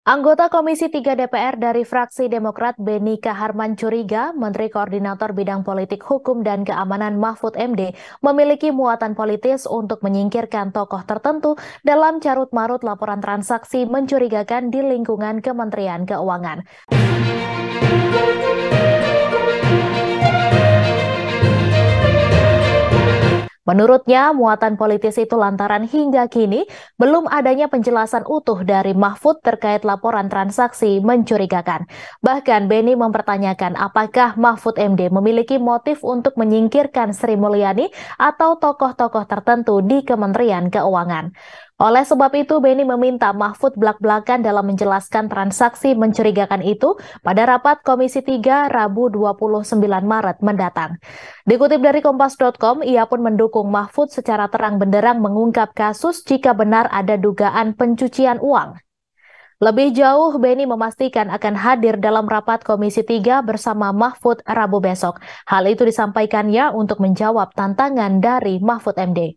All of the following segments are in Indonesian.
Anggota Komisi 3 DPR dari fraksi Demokrat Beni Kaharman curiga Menteri Koordinator Bidang Politik Hukum dan Keamanan Mahfud MD memiliki muatan politis untuk menyingkirkan tokoh tertentu dalam carut-marut laporan transaksi mencurigakan di lingkungan Kementerian Keuangan. Menurutnya, muatan politis itu lantaran hingga kini belum adanya penjelasan utuh dari Mahfud terkait laporan transaksi mencurigakan. Bahkan Beni mempertanyakan apakah Mahfud MD memiliki motif untuk menyingkirkan Sri Mulyani atau tokoh-tokoh tertentu di Kementerian Keuangan. Oleh sebab itu, Beni meminta Mahfud belak-belakan dalam menjelaskan transaksi mencurigakan itu pada rapat Komisi 3 Rabu 29 Maret mendatang. Dikutip dari Kompas.com, ia pun mendukung Mahfud secara terang benderang mengungkap kasus jika benar ada dugaan pencucian uang. Lebih jauh, Beni memastikan akan hadir dalam rapat Komisi 3 bersama Mahfud Rabu besok. Hal itu disampaikannya untuk menjawab tantangan dari Mahfud MD.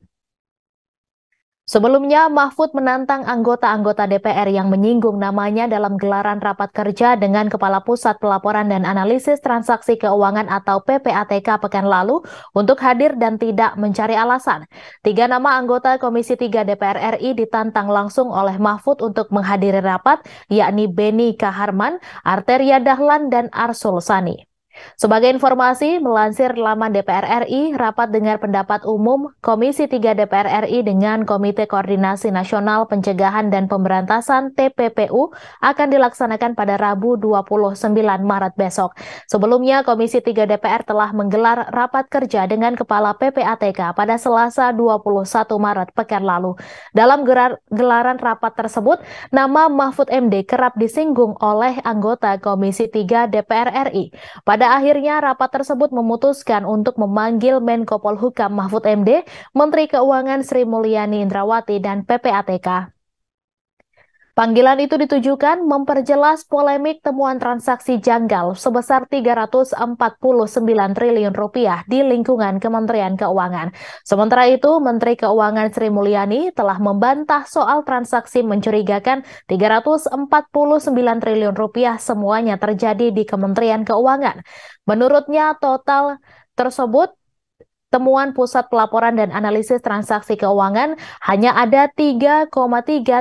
Sebelumnya, Mahfud menantang anggota-anggota DPR yang menyinggung namanya dalam gelaran rapat kerja dengan Kepala Pusat Pelaporan dan Analisis Transaksi Keuangan atau PPATK pekan lalu untuk hadir dan tidak mencari alasan. Tiga nama anggota Komisi 3 DPR RI ditantang langsung oleh Mahfud untuk menghadiri rapat, yakni Beni Kaharman, Arteria Dahlan, dan Arsul Sani. Sebagai informasi, melansir laman DPR RI, rapat dengar pendapat umum Komisi 3 DPR RI dengan Komite Koordinasi Nasional Pencegahan dan Pemberantasan TPPU akan dilaksanakan pada Rabu 29 Maret besok. Sebelumnya, Komisi 3 DPR telah menggelar rapat kerja dengan Kepala PPATK pada Selasa 21 Maret pekan lalu. Dalam gelaran rapat tersebut, nama Mahfud MD kerap disinggung oleh anggota Komisi 3 DPR RI. Pada akhirnya rapat tersebut memutuskan untuk memanggil Menko Polhukam Mahfud MD, Menteri Keuangan Sri Mulyani Indrawati dan PPATK. Panggilan itu ditujukan memperjelas polemik temuan transaksi janggal sebesar 349 triliun rupiah di lingkungan Kementerian Keuangan. Sementara itu, Menteri Keuangan Sri Mulyani telah membantah soal transaksi mencurigakan 349 triliun rupiah semuanya terjadi di Kementerian Keuangan. Menurutnya, total tersebut temuan Pusat Pelaporan dan Analisis Transaksi Keuangan hanya ada 3,3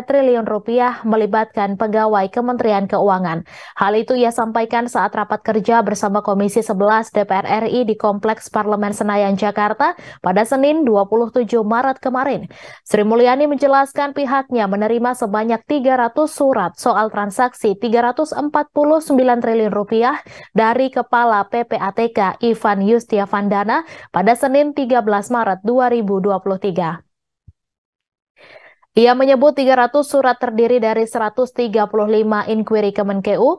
triliun rupiah melibatkan pegawai Kementerian Keuangan. Hal itu ia sampaikan saat rapat kerja bersama Komisi 11 DPR RI di Kompleks Parlemen Senayan Jakarta pada Senin 27 Maret kemarin. Sri Mulyani menjelaskan pihaknya menerima sebanyak 300 surat soal transaksi 349 triliun rupiah dari Kepala PPATK Ivan Yustiavandana pada Senin Senin 13 Maret 2023. Ia menyebut 300 surat terdiri dari 135 inquiry Kemenkeu, 65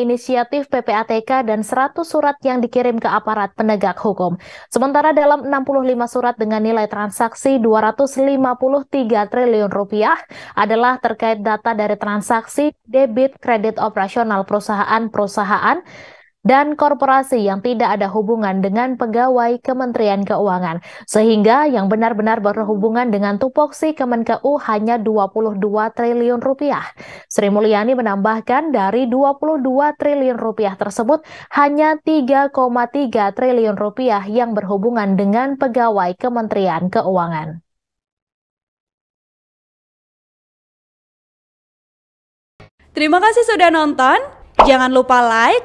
inisiatif PPATK, dan 100 surat yang dikirim ke aparat penegak hukum. Sementara dalam 65 surat dengan nilai transaksi 253 triliun rupiah adalah terkait data dari transaksi debit kredit operasional perusahaan-perusahaan dan korporasi yang tidak ada hubungan dengan pegawai Kementerian Keuangan. Sehingga yang benar-benar berhubungan dengan tupoksi Kemenkeu hanya 22 triliun rupiah. Sri Mulyani menambahkan dari 22 triliun rupiah tersebut hanya 3,3 triliun rupiah yang berhubungan dengan pegawai Kementerian Keuangan. Terima kasih sudah nonton. Jangan lupa like,